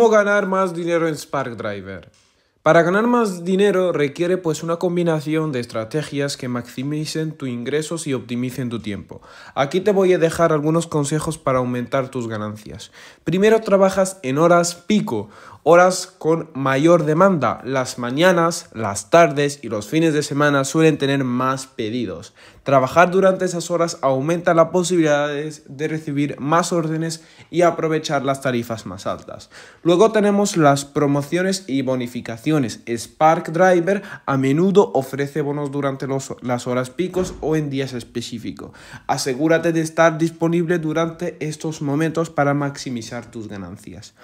¿Cómo ganar más dinero en Spark Driver? Para ganar más dinero requiere pues una combinación de estrategias que maximicen tus ingresos y optimicen tu tiempo. Aquí te voy a dejar algunos consejos para aumentar tus ganancias. Primero trabajas en horas pico, horas con mayor demanda. Las mañanas, las tardes y los fines de semana suelen tener más pedidos. Trabajar durante esas horas aumenta la posibilidad de recibir más órdenes y aprovechar las tarifas más altas. Luego tenemos las promociones y bonificaciones. Spark Driver a menudo ofrece bonos durante las horas picos o en días específicos. Asegúrate de estar disponible durante estos momentos para maximizar tus ganancias.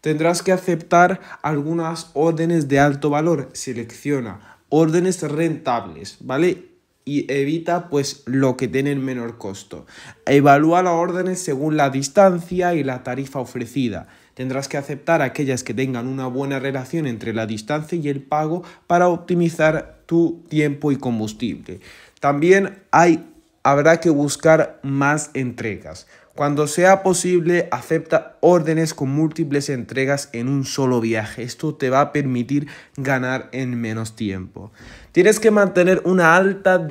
Tendrás que aceptar algunas órdenes de alto valor. Selecciona órdenes rentables, ¿vale? y evita pues lo que el menor costo. Evalúa las órdenes según la distancia y la tarifa ofrecida. Tendrás que aceptar aquellas que tengan una buena relación entre la distancia y el pago para optimizar tu tiempo y combustible. También hay, habrá que buscar más entregas. Cuando sea posible, acepta órdenes con múltiples entregas en un solo viaje. Esto te va a permitir ganar en menos tiempo. Tienes que mantener una alta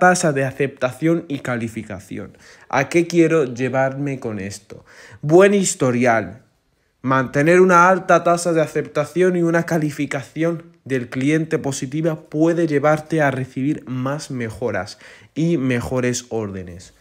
tasa de aceptación y calificación. ¿A qué quiero llevarme con esto? Buen historial. Mantener una alta tasa de aceptación y una calificación del cliente positiva puede llevarte a recibir más mejoras y mejores órdenes.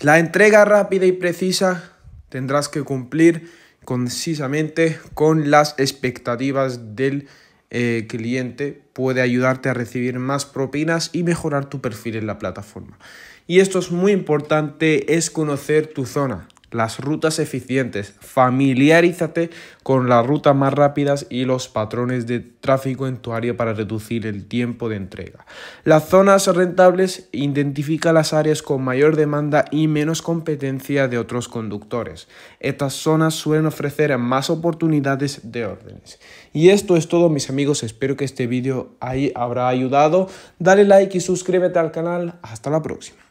La entrega rápida y precisa tendrás que cumplir concisamente con las expectativas del eh, cliente. Puede ayudarte a recibir más propinas y mejorar tu perfil en la plataforma. Y esto es muy importante, es conocer tu zona las rutas eficientes. Familiarízate con las rutas más rápidas y los patrones de tráfico en tu área para reducir el tiempo de entrega. Las zonas rentables identifica las áreas con mayor demanda y menos competencia de otros conductores. Estas zonas suelen ofrecer más oportunidades de órdenes. Y esto es todo mis amigos, espero que este vídeo ahí habrá ayudado. Dale like y suscríbete al canal. Hasta la próxima.